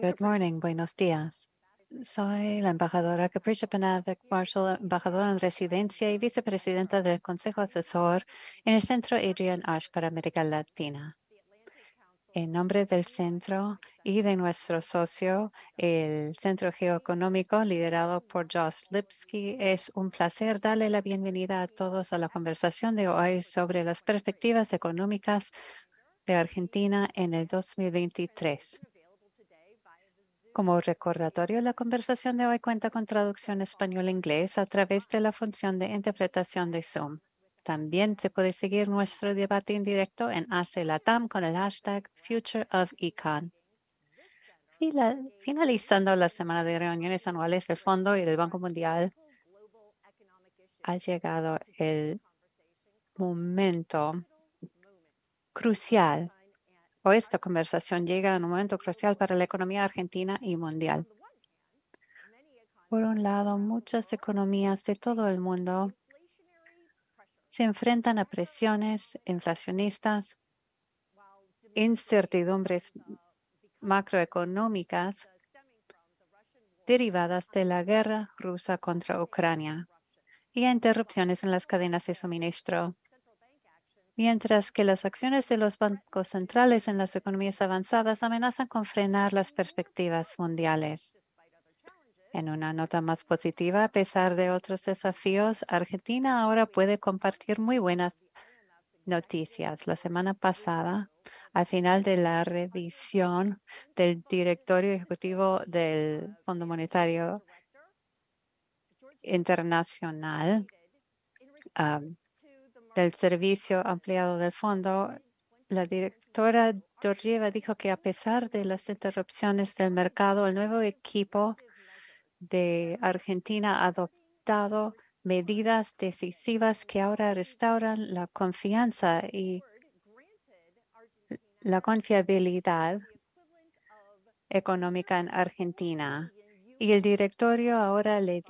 Good morning, buenos días. Soy la embajadora Capricia Panavic Marshall, embajadora en residencia y vicepresidenta del Consejo Asesor en el Centro Adrian Ash para América Latina. En nombre del centro y de nuestro socio, el Centro Geoeconómico, liderado por Josh Lipsky, es un placer darle la bienvenida a todos a la conversación de hoy sobre las perspectivas económicas de Argentina en el 2023. Como recordatorio, la conversación de hoy cuenta con traducción español-inglés a través de la función de interpretación de Zoom. También se puede seguir nuestro debate en directo en ACLATAM con el hashtag Future of Econ. finalizando la semana de reuniones anuales del Fondo y del Banco Mundial, ha llegado el momento crucial esta conversación llega en un momento crucial para la economía argentina y mundial. Por un lado, muchas economías de todo el mundo se enfrentan a presiones inflacionistas, incertidumbres macroeconómicas derivadas de la guerra rusa contra Ucrania y a interrupciones en las cadenas de suministro mientras que las acciones de los bancos centrales en las economías avanzadas amenazan con frenar las perspectivas mundiales. En una nota más positiva, a pesar de otros desafíos, Argentina ahora puede compartir muy buenas noticias. La semana pasada, al final de la revisión del directorio ejecutivo del Fondo Monetario Internacional, del servicio ampliado del fondo, la directora Torrieva dijo que a pesar de las interrupciones del mercado, el nuevo equipo de Argentina ha adoptado medidas decisivas que ahora restauran la confianza y la confiabilidad económica en Argentina. Y el directorio ahora le,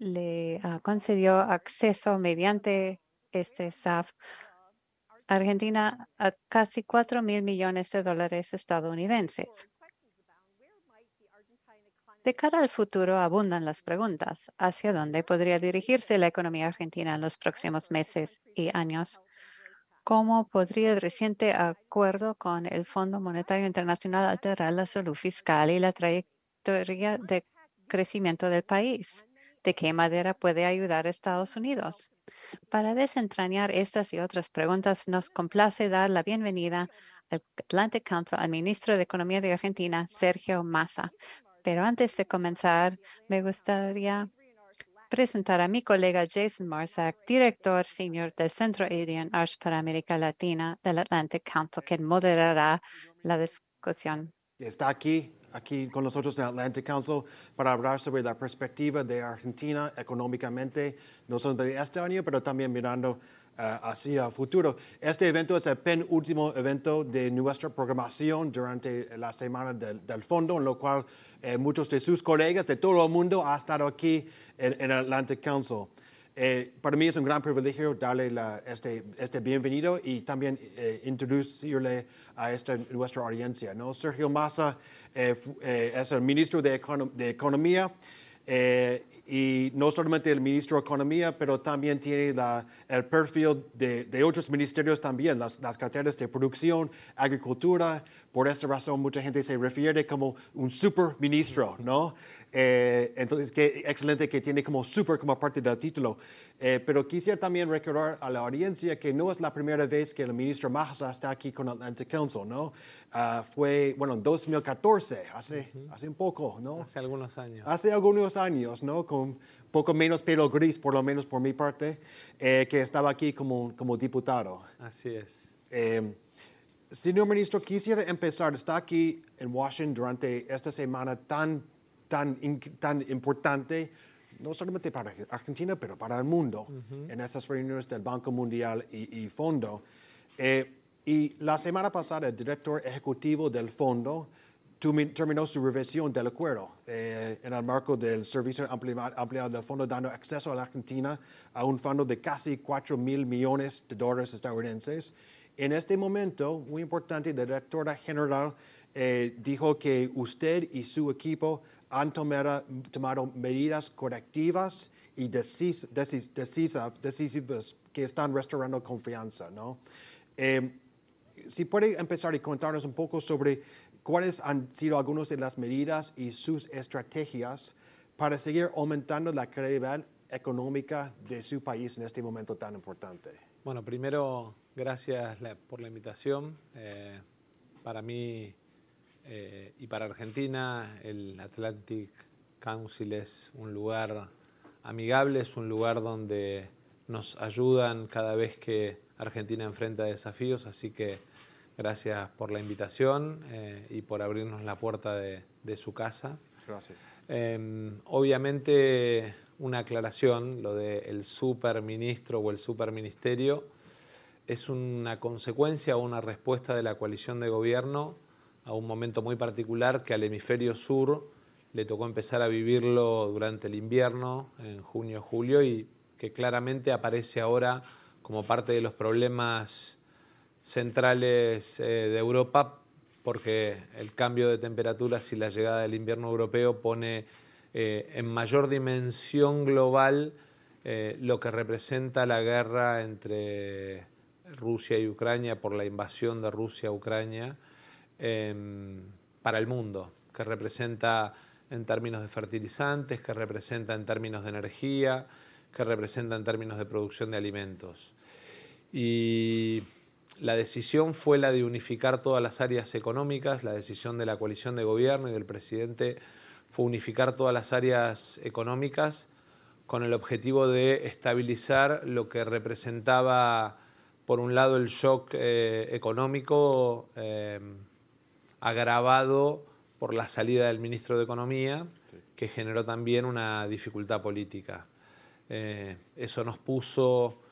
le ah, concedió acceso mediante este SAF. Argentina a casi 4 mil millones de dólares estadounidenses. De cara al futuro, abundan las preguntas. ¿Hacia dónde podría dirigirse la economía argentina en los próximos meses y años? ¿Cómo podría el reciente acuerdo con el Fondo Monetario Internacional alterar la salud fiscal y la trayectoria de crecimiento del país? ¿De qué manera puede ayudar Estados Unidos? Para desentrañar estas y otras preguntas, nos complace dar la bienvenida al Atlantic Council al ministro de Economía de Argentina, Sergio Massa. Pero antes de comenzar, me gustaría presentar a mi colega Jason Marsak, director senior del Centro Indian Arts para América Latina del Atlantic Council, que moderará la discusión. Está aquí aquí con nosotros en Atlantic Council para hablar sobre la perspectiva de Argentina económicamente, no solo de este año, pero también mirando hacia eh, el futuro. Este evento es el penúltimo evento de nuestra programación durante la semana del, fondo, en lo cual eh, muchos de sus colegas de todo el mundo han estado aquí en, en Atlantic Council. Eh, para mí es un gran privilegio darle este, este bienvenido y también eh, introducirle a esta, nuestra audiencia. ¿no? Sergio Massa eh, es el ministro de, Economía y no solamente el ministro de Economía, pero también tiene el perfil de, otros ministerios también, las, las carteras de producción, agricultura. Por esta razón mucha gente se refiere como un ministro, ¿no? Eh, entonces, qué excelente que tiene como súper como parte del título. Eh, pero quisiera también recordar a la audiencia que no es la primera vez que el ministro Mahaza está aquí con Atlantic Council, ¿no? Ah, fue, bueno, en 2014, hace, hace un poco, ¿no? Hace algunos años. Hace algunos años, ¿no? Con poco menos pelo gris, por lo menos por mi parte, eh, que estaba aquí como, como diputado. Así es. Em, señor ministro, quisiera empezar. Está aquí en Washington durante esta semana tan tan, tan importante, no solamente para Argentina, pero para el mundo, en esas reuniones del Banco Mundial y, Fondo. Eh, y la semana pasada, el director ejecutivo del Fondo terminó su revisión del acuerdo eh, en el marco del servicio ampliado del fondo, dando acceso a la Argentina a un fondo de casi 4 mil millones de dólares estadounidenses. En este momento, muy importante, la directora general eh, dijo que usted y su equipo han tomado, medidas correctivas y decisivas que están restaurando confianza. ¿no? Em, si puede empezar y contarnos un poco sobre cuáles han sido algunas de las medidas y sus estrategias para seguir aumentando la credibilidad económica de su país en este momento tan importante. Bueno, primero, gracias por la invitación. Eh, para mí eh, y para Argentina el Atlantic Council es un lugar amigable, es un lugar donde nos ayudan cada vez que Argentina enfrenta desafíos, así que gracias por la invitación eh, y por abrirnos la puerta de, su casa. Gracias. Em, obviamente una aclaración, lo del superministro o el superministerio es una consecuencia o una respuesta de la coalición de gobierno a un momento muy particular que al hemisferio sur le tocó empezar a vivirlo durante el invierno, en junio, julio, y que claramente aparece ahora como parte de los problemas centrales eh, de Europa, porque el cambio de temperaturas y la llegada del invierno europeo pone eh, en mayor dimensión global eh, lo que representa la guerra entre Rusia y Ucrania por la invasión de Rusia a Ucrania Em, para el mundo, que representa en términos de fertilizantes, que representa en términos de energía, que representa en términos de producción de alimentos. Y la decisión fue la de unificar todas las áreas económicas, la decisión de la coalición de gobierno y del presidente fue unificar todas las áreas económicas con el objetivo de estabilizar lo que representaba, por un lado, el shock eh, económico eh, agravado por la salida del ministro de Economía, que generó también una dificultad política. Eh, eso nos puso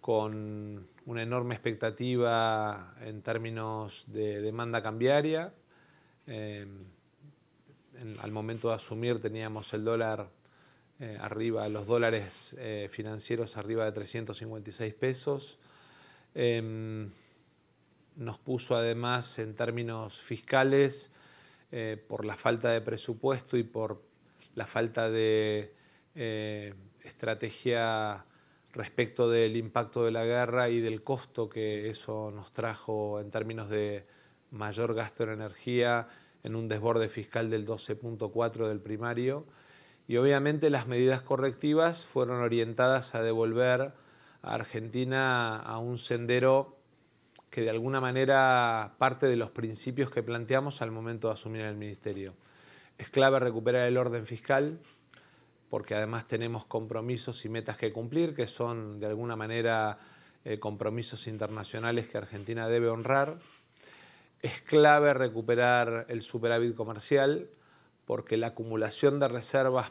con una enorme expectativa en términos de demanda cambiaria. Eh, al momento de asumir teníamos el dólar eh, arriba, los dólares financieros arriba de 356 pesos nos puso además en términos fiscales, eh, por la falta de presupuesto y por la falta de eh, estrategia respecto del impacto de la guerra y del costo que eso nos trajo en términos de mayor gasto en energía, en un desborde fiscal del 12.4 del primario. Y obviamente las medidas correctivas fueron orientadas a devolver a Argentina a un sendero que de alguna manera parte de los principios que planteamos al momento de asumir el ministerio. Es clave recuperar el orden fiscal, porque además tenemos compromisos y metas que cumplir, que son de alguna manera eh, compromisos internacionales que Argentina debe honrar. Es clave recuperar el superávit comercial, porque la acumulación de reservas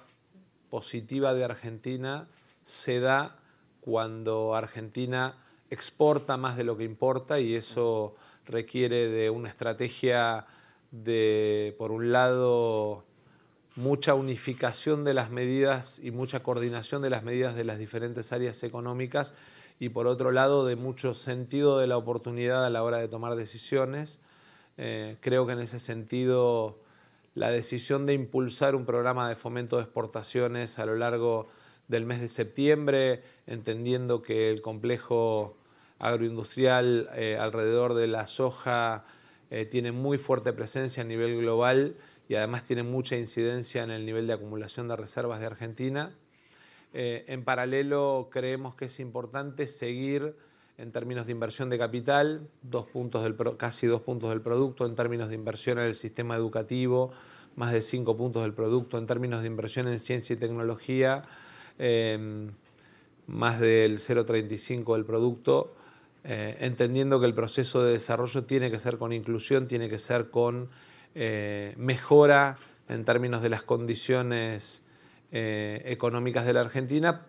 positiva de Argentina se da cuando Argentina exporta más de lo que importa y eso requiere de una estrategia de, por un lado, mucha unificación de las medidas y mucha coordinación de las medidas de las diferentes áreas económicas y por otro lado de mucho sentido de la oportunidad a la hora de tomar decisiones. Eh, creo que en ese sentido la decisión de impulsar un programa de fomento de exportaciones a lo largo del mes de septiembre, entendiendo que el complejo agroindustrial eh, alrededor de la soja eh, tiene muy fuerte presencia a nivel global y además tiene mucha incidencia en el nivel de acumulación de reservas de Argentina. Eh, en paralelo, creemos que es importante seguir en términos de inversión de capital, dos puntos del, casi dos puntos del producto, en términos de inversión en el sistema educativo, más de cinco puntos del producto, en términos de inversión en ciencia y tecnología, más del 0,35 del producto eh, entendiendo que el proceso de desarrollo tiene que ser con inclusión, tiene que ser con eh, mejora en términos de las condiciones eh, económicas de la Argentina,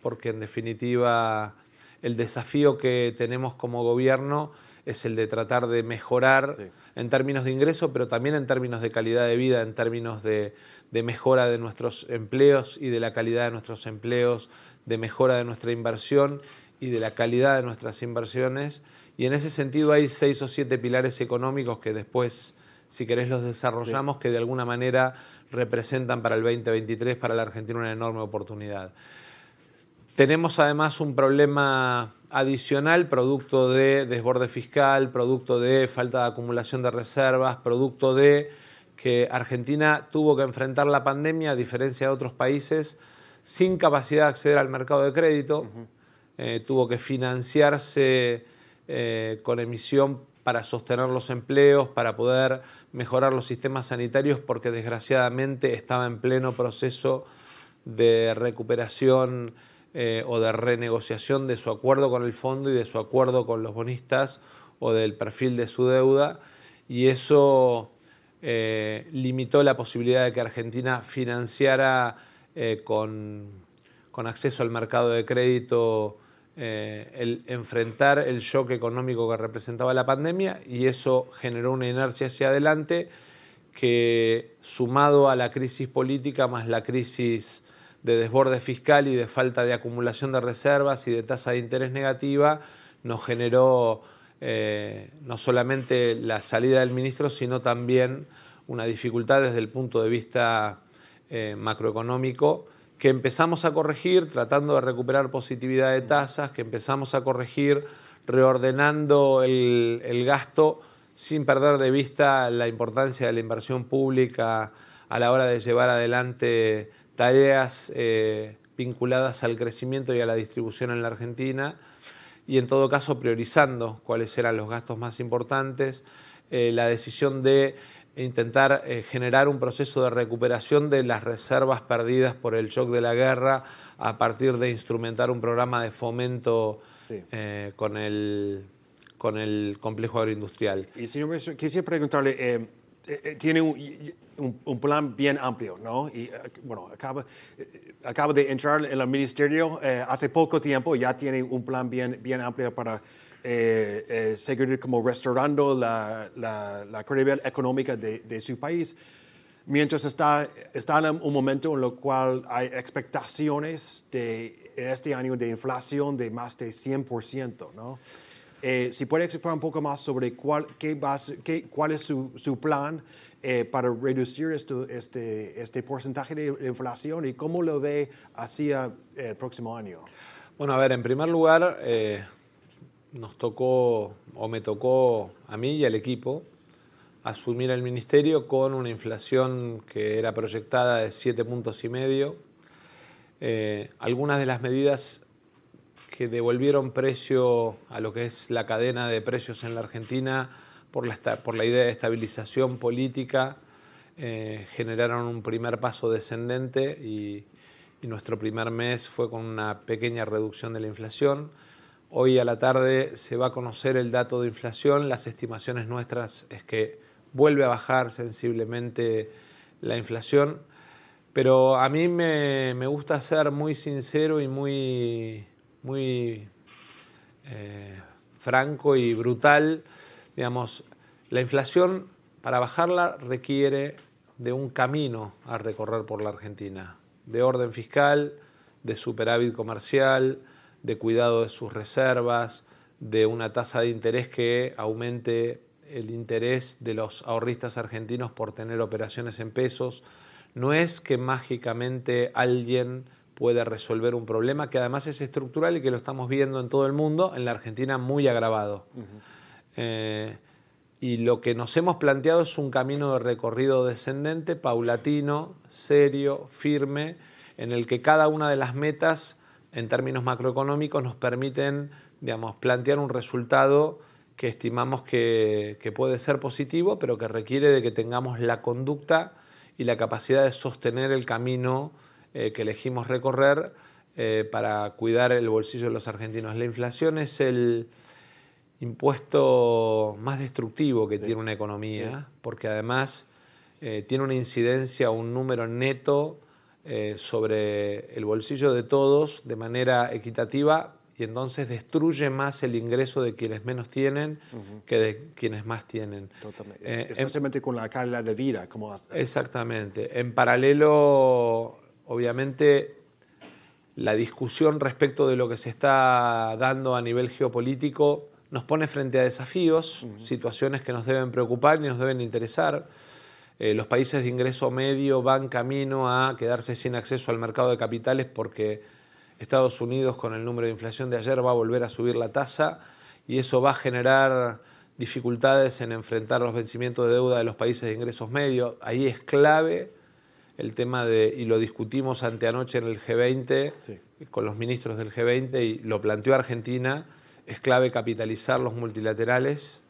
porque en definitiva el desafío que tenemos como gobierno es el de tratar de mejorar en términos de ingreso, pero también en términos de calidad de vida, en términos de, mejora de nuestros empleos y de la calidad de nuestros empleos, de mejora de nuestra inversión y de la calidad de nuestras inversiones. Y en ese sentido hay seis o siete pilares económicos que después, si querés, los desarrollamos, que de alguna manera representan para el 2023, para la Argentina, una enorme oportunidad. Tenemos además un problema adicional, producto de desborde fiscal, producto de falta de acumulación de reservas, producto de que Argentina tuvo que enfrentar la pandemia, a diferencia de otros países, sin capacidad de acceder al mercado de crédito. Eh, tuvo que financiarse eh, con emisión para sostener los empleos, para poder mejorar los sistemas sanitarios, porque desgraciadamente estaba en pleno proceso de recuperación eh, o de renegociación de su acuerdo con el fondo y de su acuerdo con los bonistas o del perfil de su deuda, y eso limitó la posibilidad de que Argentina financiara con acceso al mercado de crédito eh, el enfrentar el shock económico que representaba la pandemia y eso generó una inercia hacia adelante que sumado a la crisis política más la crisis de desborde fiscal y de falta de acumulación de reservas y de tasa de interés negativa, nos generó eh, no solamente la salida del ministro, sino también una dificultad desde el punto de vista eh, macroeconómico que empezamos a corregir tratando de recuperar positividad de tasas, que empezamos a corregir reordenando el, gasto sin perder de vista la importancia de la inversión pública a la hora de llevar adelante tareas eh, vinculadas al crecimiento y a la distribución en la Argentina y en todo caso priorizando cuáles eran los gastos más importantes, eh, la decisión de intentar eh, generar un proceso de recuperación de las reservas perdidas por el shock de la guerra a partir de instrumentar un programa de fomento eh, con, el, con el complejo agroindustrial. Y señor ministro, quisiera preguntarle, eh, tiene un, un, plan bien amplio, ¿no? Y bueno, acaba, acaba de entrar en el ministerio hace poco tiempo, ya tiene un plan bien, bien amplio para eh, eh, seguir como restaurando la, la, credibilidad económica de, su país, mientras está, está en un momento en el cual hay expectaciones de este año de inflación de más de 100%, ¿no? Eh, si puede explicar un poco más sobre cuál, qué base, qué, cuál es su, plan para reducir esto, este, este porcentaje de inflación y cómo lo ve hacia el próximo año. Bueno, a ver, en primer lugar, nos tocó, o me tocó a mí y al equipo, asumir el ministerio con una inflación que era proyectada de siete puntos y medio. Eh, algunas de las medidas que devolvieron precio a lo que es la cadena de precios en la Argentina por la, idea de estabilización política eh, generaron un primer paso descendente y nuestro primer mes fue con una pequeña reducción de la inflación. Hoy a la tarde se va a conocer el dato de inflación. Las estimaciones nuestras es que vuelve a bajar sensiblemente la inflación. Pero a mí me, gusta ser muy sincero y muy, muy eh, franco y brutal. Digamos, la inflación para bajarla requiere de un camino a recorrer por la Argentina, de orden fiscal, de superávit comercial, de cuidado de sus reservas, de una tasa de interés que aumente el interés de los ahorristas argentinos por tener operaciones en pesos. No es que mágicamente alguien pueda resolver un problema que además es estructural y que lo estamos viendo en todo el mundo, en la Argentina muy agravado. Eh, y lo que nos hemos planteado es un camino de recorrido descendente, paulatino, serio, firme, en el que cada una de las metas en términos macroeconómicos nos permiten digamos, plantear un resultado que estimamos que, puede ser positivo, pero que requiere de que tengamos la conducta y la capacidad de sostener el camino eh, que elegimos recorrer eh, para cuidar el bolsillo de los argentinos. La inflación es el impuesto más destructivo que tiene una economía, porque además eh, tiene una incidencia, un número neto eh, sobre el bolsillo de todos de manera equitativa y entonces destruye más el ingreso de quienes menos tienen que de quienes más tienen. Eh, Especialmente con la calidad de vida. Exactamente. En paralelo, obviamente, la discusión respecto de lo que se está dando a nivel geopolítico nos pone frente a desafíos, situaciones que nos deben preocupar y nos deben interesar. Eh, los países de ingreso medio van camino a quedarse sin acceso al mercado de capitales porque Estados Unidos con el número de inflación de ayer va a volver a subir la tasa y eso va a generar dificultades en enfrentar los vencimientos de deuda de los países de ingresos medios. Ahí es clave el tema de, y lo discutimos anteanoche en el G20, con los ministros del G20, y lo planteó Argentina, es clave capitalizar los multilaterales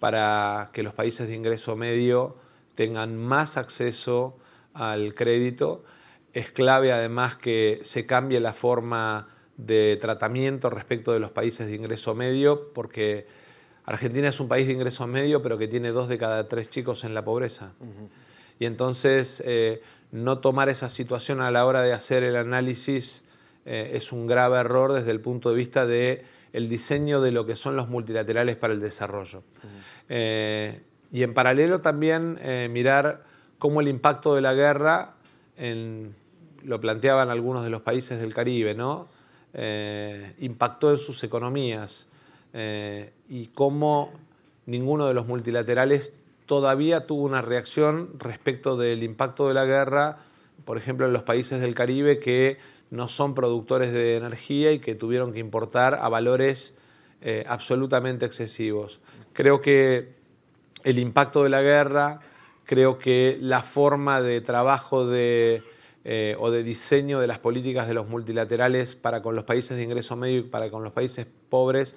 para que los países de ingreso medio tengan más acceso al crédito. Es clave además que se cambie la forma de tratamiento respecto de los países de ingreso medio, porque Argentina es un país de ingreso medio, pero que tiene dos de cada tres chicos en la pobreza. Y entonces eh, no tomar esa situación a la hora de hacer el análisis eh, es un grave error desde el punto de vista de el diseño de lo que son los multilaterales para el desarrollo y en paralelo también eh, mirar cómo el impacto de la guerra, lo planteaban algunos de los países del Caribe, ¿no? Eh, impactó en sus economías eh, y cómo ninguno de los multilaterales todavía tuvo una reacción respecto del impacto de la guerra, por ejemplo, en los países del Caribe que no son productores de energía y que tuvieron que importar a valores absolutamente excesivos. Creo que el impacto de la guerra, creo que la forma de trabajo eh, o de diseño de las políticas de los multilaterales para con los países de ingreso medio y para con los países pobres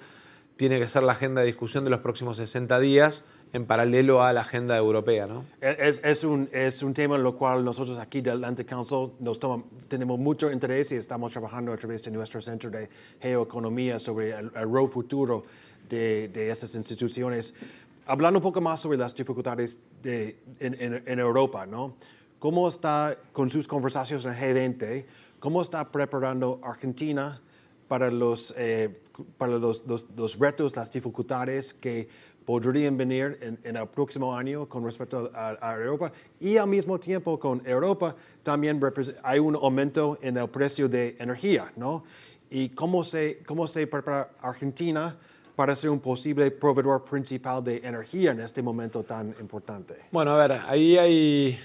tiene que ser la agenda de discusión de los próximos 60 días en paralelo a la agenda europea. ¿no? Es, un, es un tema en lo cual nosotros aquí del Atlantic Council tenemos mucho interés y estamos trabajando a través de nuestro centro de geoeconomía sobre el, rol futuro de, de, esas instituciones. Hablando un poco más sobre las dificultades en, Europa, ¿no? ¿Cómo está con sus conversaciones en G20? ¿Cómo está preparando Argentina para los, eh, para los, retos, las dificultades que podrían venir en, el próximo año con respecto a, a, Europa? Y al mismo tiempo con Europa también hay un aumento en el precio de energía, ¿no? ¿Y cómo se, cómo se prepara Argentina? para ser un posible proveedor principal de energía en este momento tan importante? Bueno, a ver, ahí hay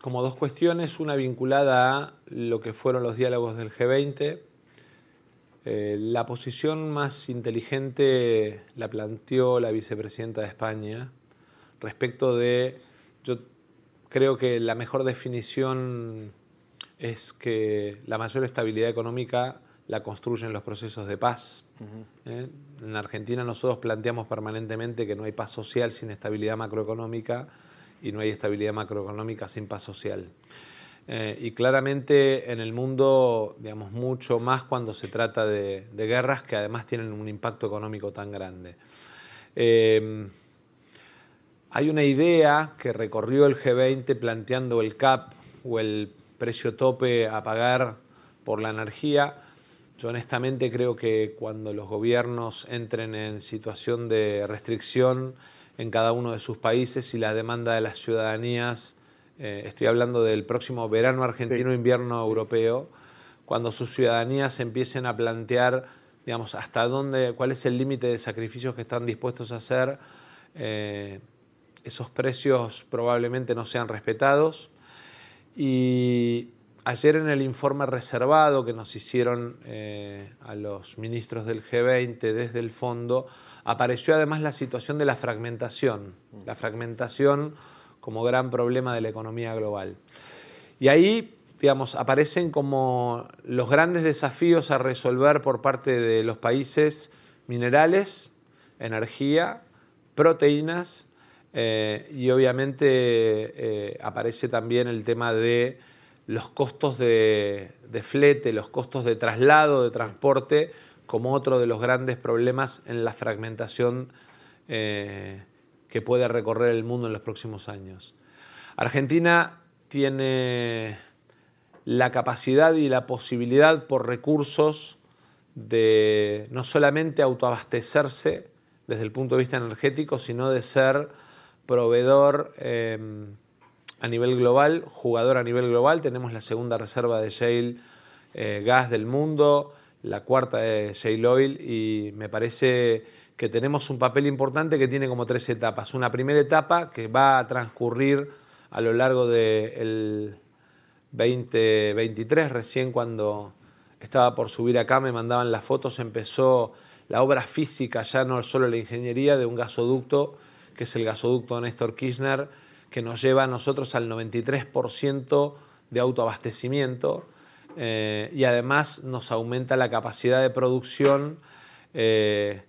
como dos cuestiones, una vinculada a lo que fueron los diálogos del G20. Eh, la posición más inteligente la planteó la vicepresidenta de España respecto de, yo creo que la mejor definición es que la mayor estabilidad económica la construyen los procesos de paz. ¿Eh? En Argentina nosotros planteamos permanentemente que no hay paz social sin estabilidad macroeconómica y no hay estabilidad macroeconómica sin paz social. Eh, y claramente en el mundo, digamos, mucho más cuando se trata de, guerras que además tienen un impacto económico tan grande. Em, hay una idea que recorrió el G20 planteando el CAP o el precio tope a pagar por la energía, honestamente creo que cuando los gobiernos entren en situación de restricción en cada uno de sus países y la demanda de las ciudadanías, eh, estoy hablando del próximo verano argentino, invierno europeo, cuando sus ciudadanías empiecen a plantear, digamos, hasta dónde, cuál es el límite de sacrificios que están dispuestos a hacer, eh, esos precios probablemente no sean respetados. Y ayer en el informe reservado que nos hicieron eh, a los ministros del G20 desde el fondo, apareció además la situación de la fragmentación, mm. la fragmentación como gran problema de la economía global. Y ahí, digamos, aparecen como los grandes desafíos a resolver por parte de los países minerales, energía, proteínas, eh, y obviamente eh, aparece también el tema de los costos de, flete, los costos de traslado, de transporte, como otro de los grandes problemas en la fragmentación eh, que puede recorrer el mundo en los próximos años. Argentina tiene la capacidad y la posibilidad por recursos de no solamente autoabastecerse desde el punto de vista energético, sino de ser proveedor eh, a nivel global, jugador a nivel global. Tenemos la segunda reserva de shale eh, gas del mundo, la cuarta de shale oil y me parece que tenemos un papel importante que tiene como tres etapas. Una primera etapa que va a transcurrir a lo largo del 2023, recién cuando estaba por subir acá, me mandaban las fotos, empezó la obra física, ya no solo la ingeniería, de un gasoducto, que es el gasoducto Néstor Kirchner, que nos lleva a nosotros al 93% de autoabastecimiento eh, y además nos aumenta la capacidad de producción eh,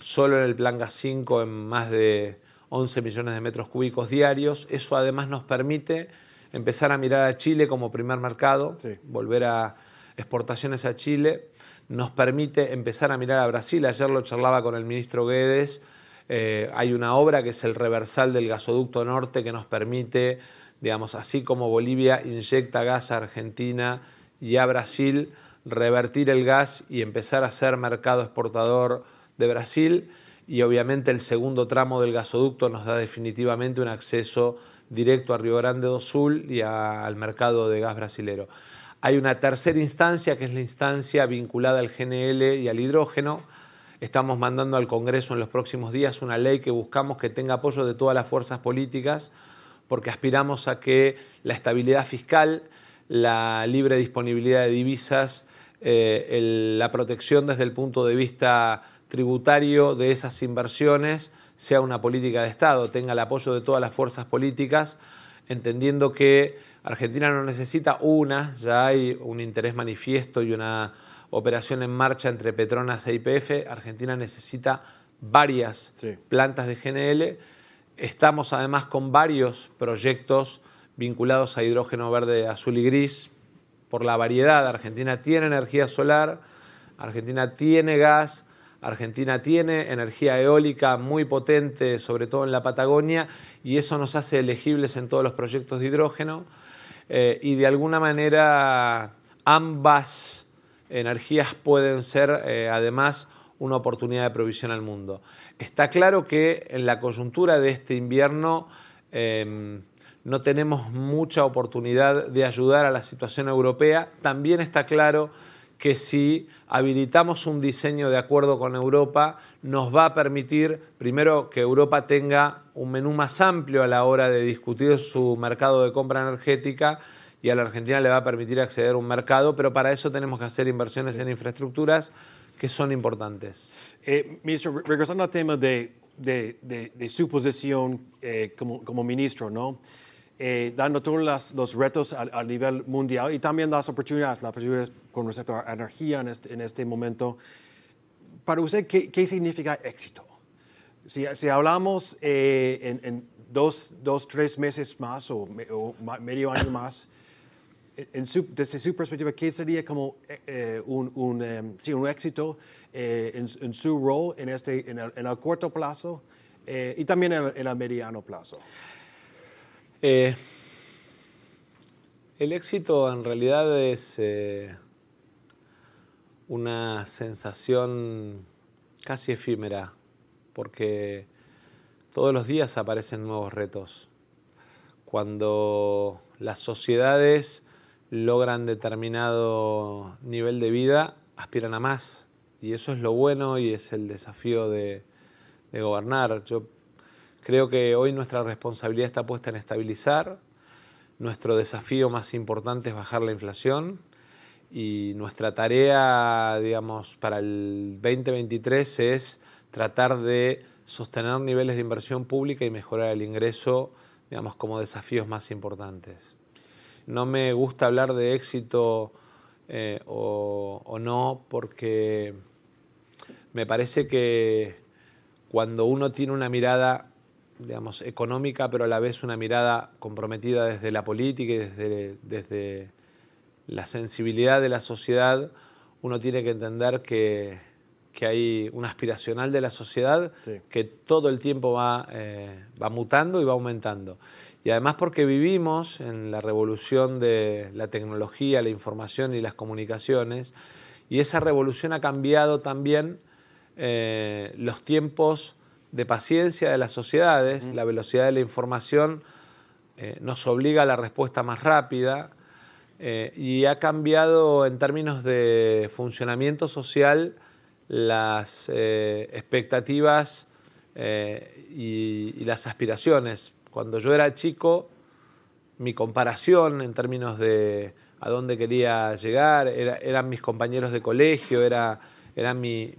solo en el Plan gas 5 en más de 11 millones de metros cúbicos diarios. Eso además nos permite empezar a mirar a Chile como primer mercado, volver a exportaciones a Chile, nos permite empezar a mirar a Brasil. Ayer lo charlaba con el ministro Guedes eh, hay una obra que es el reversal del gasoducto norte que nos permite, digamos, así como Bolivia inyecta gas a Argentina y a Brasil, revertir el gas y empezar a ser mercado exportador de Brasil. Y obviamente el segundo tramo del gasoducto nos da definitivamente un acceso directo a Río Grande do Sul y al mercado de gas brasilero. Hay una tercera instancia, que es la instancia vinculada al GNL y al hidrógeno, Estamos mandando al Congreso en los próximos días una ley que buscamos que tenga apoyo de todas las fuerzas políticas porque aspiramos a que la estabilidad fiscal, la libre disponibilidad de divisas, eh, la protección desde el punto de vista tributario de esas inversiones sea una política de Estado, tenga el apoyo de todas las fuerzas políticas, entendiendo que Argentina no necesita una, ya hay un interés manifiesto y una operación en marcha entre Petronas e IPF. Argentina necesita varias plantas de GNL. Estamos además con varios proyectos vinculados a hidrógeno verde, azul y gris, por la variedad. Argentina tiene energía solar, Argentina tiene gas, Argentina tiene energía eólica muy potente, sobre todo en la Patagonia, y eso nos hace elegibles en todos los proyectos de hidrógeno. Eh, y de alguna manera ambas energías pueden ser eh, además una oportunidad de provisión al mundo. Está claro que en la coyuntura de este invierno em, no tenemos mucha oportunidad de ayudar a la situación europea. También está claro que si habilitamos un diseño de acuerdo con Europa, nos va a permitir, primero, que Europa tenga un menú más amplio a la hora de discutir su mercado de compra energética y a la Argentina le va a permitir acceder a un mercado, pero para eso tenemos que hacer inversiones en infraestructuras que son importantes. Eh, ministro, regresando al tema de, su posición eh, como, ministro, ¿no? Eh, dando todos los retos a, nivel mundial y también las oportunidades, las oportunidades con respecto a energía en este, este momento. Para usted, ¿qué, significa éxito? Si, hablamos eh, en, dos, dos, tres meses más o medio año más, desde su perspectiva, ¿qué sería como eh, eh, em, un, éxito eh, en, su rol en, este, en, el, corto plazo y también en, el mediano plazo? el éxito en realidad es una sensación casi efímera, porque todos los días aparecen nuevos retos. Cuando las sociedades logran determinado nivel de vida, aspiran a más. Y eso es lo bueno y es el desafío de, gobernar. Yo creo que hoy nuestra responsabilidad está puesta en estabilizar. Nuestro desafío más importante es bajar la inflación y nuestra tarea, digamos, para el 2023 es tratar de sostener niveles de inversión pública y mejorar el ingreso, digamos, como desafíos más importantes. No me gusta hablar de éxito eh, o, no porque me parece que cuando uno tiene una mirada digamos, económica, pero a la vez una mirada comprometida desde la política y desde, la sensibilidad de la sociedad, uno tiene que entender que, hay un aspiracional de la sociedad que todo el tiempo va eh, mutando y va aumentando y además porque vivimos en la revolución de la tecnología, la información y las comunicaciones, y esa revolución ha cambiado también eh, los tiempos de paciencia de las sociedades, mm. la velocidad de la información eh, nos obliga a la respuesta más rápida eh, y ha cambiado en términos de funcionamiento social las expectativas y las aspiraciones cuando yo era chico, mi comparación en términos de a dónde quería llegar, eran mis compañeros de colegio, era, era mi,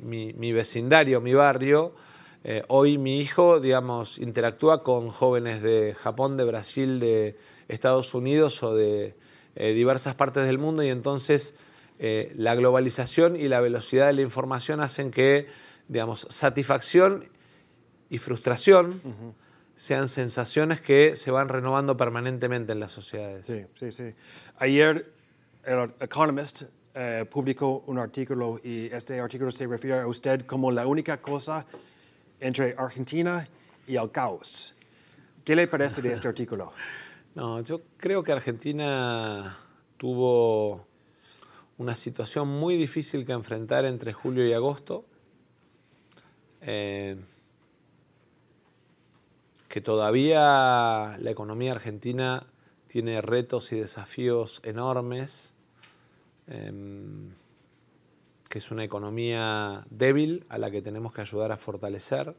vecindario, mi barrio. Eh, hoy mi hijo, digamos, interactúa con jóvenes de Japón, de Brasil, de Estados Unidos o de eh, diversas partes del mundo y entonces eh, la globalización y la velocidad de la información hacen que, digamos, satisfacción y frustración sean sensaciones que se van renovando permanentemente en las sociedades. Sí, sí, sí. Ayer el Economist eh, publicó un artículo y este artículo se refiere a usted como la única cosa entre Argentina y el caos. ¿Qué le parece de este artículo? No, yo creo que Argentina tuvo una situación muy difícil que enfrentar entre julio y agosto. Eh, que todavía la economía argentina tiene retos y desafíos enormes, em, que es una economía débil a la que tenemos que ayudar a fortalecer.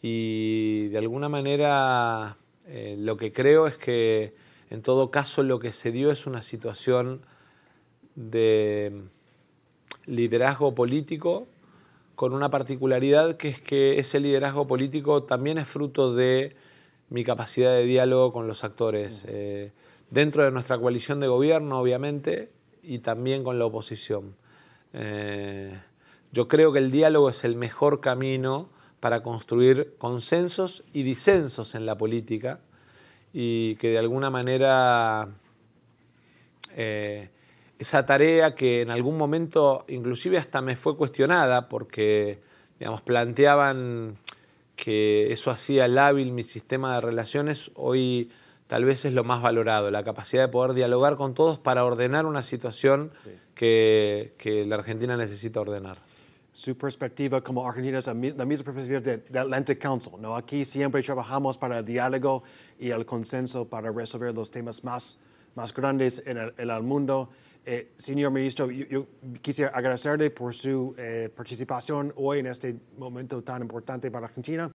Y de alguna manera eh, lo que creo es que en todo caso lo que se dio es una situación de liderazgo político con una particularidad que es que ese liderazgo político también es fruto de mi capacidad de diálogo con los actores, eh, dentro de nuestra coalición de gobierno, obviamente, y también con la oposición. Eh, yo creo que el diálogo es el mejor camino para construir consensos y disensos en la política y que de alguna manera eh, esa tarea que en algún momento inclusive hasta me fue cuestionada porque, digamos, planteaban que eso hacía hábil mi sistema de relaciones, hoy tal vez es lo más valorado, la capacidad de poder dialogar con todos para ordenar una situación que, que, la Argentina necesita ordenar. Su perspectiva como argentina es la misma perspectiva del Atlantic Council, ¿no? Aquí siempre trabajamos para el diálogo y el consenso para resolver los temas más, más grandes en el, en el mundo. Eh, señor ministro, yo, quisiera agradecerle por su eh, participación hoy en este momento tan importante para Argentina.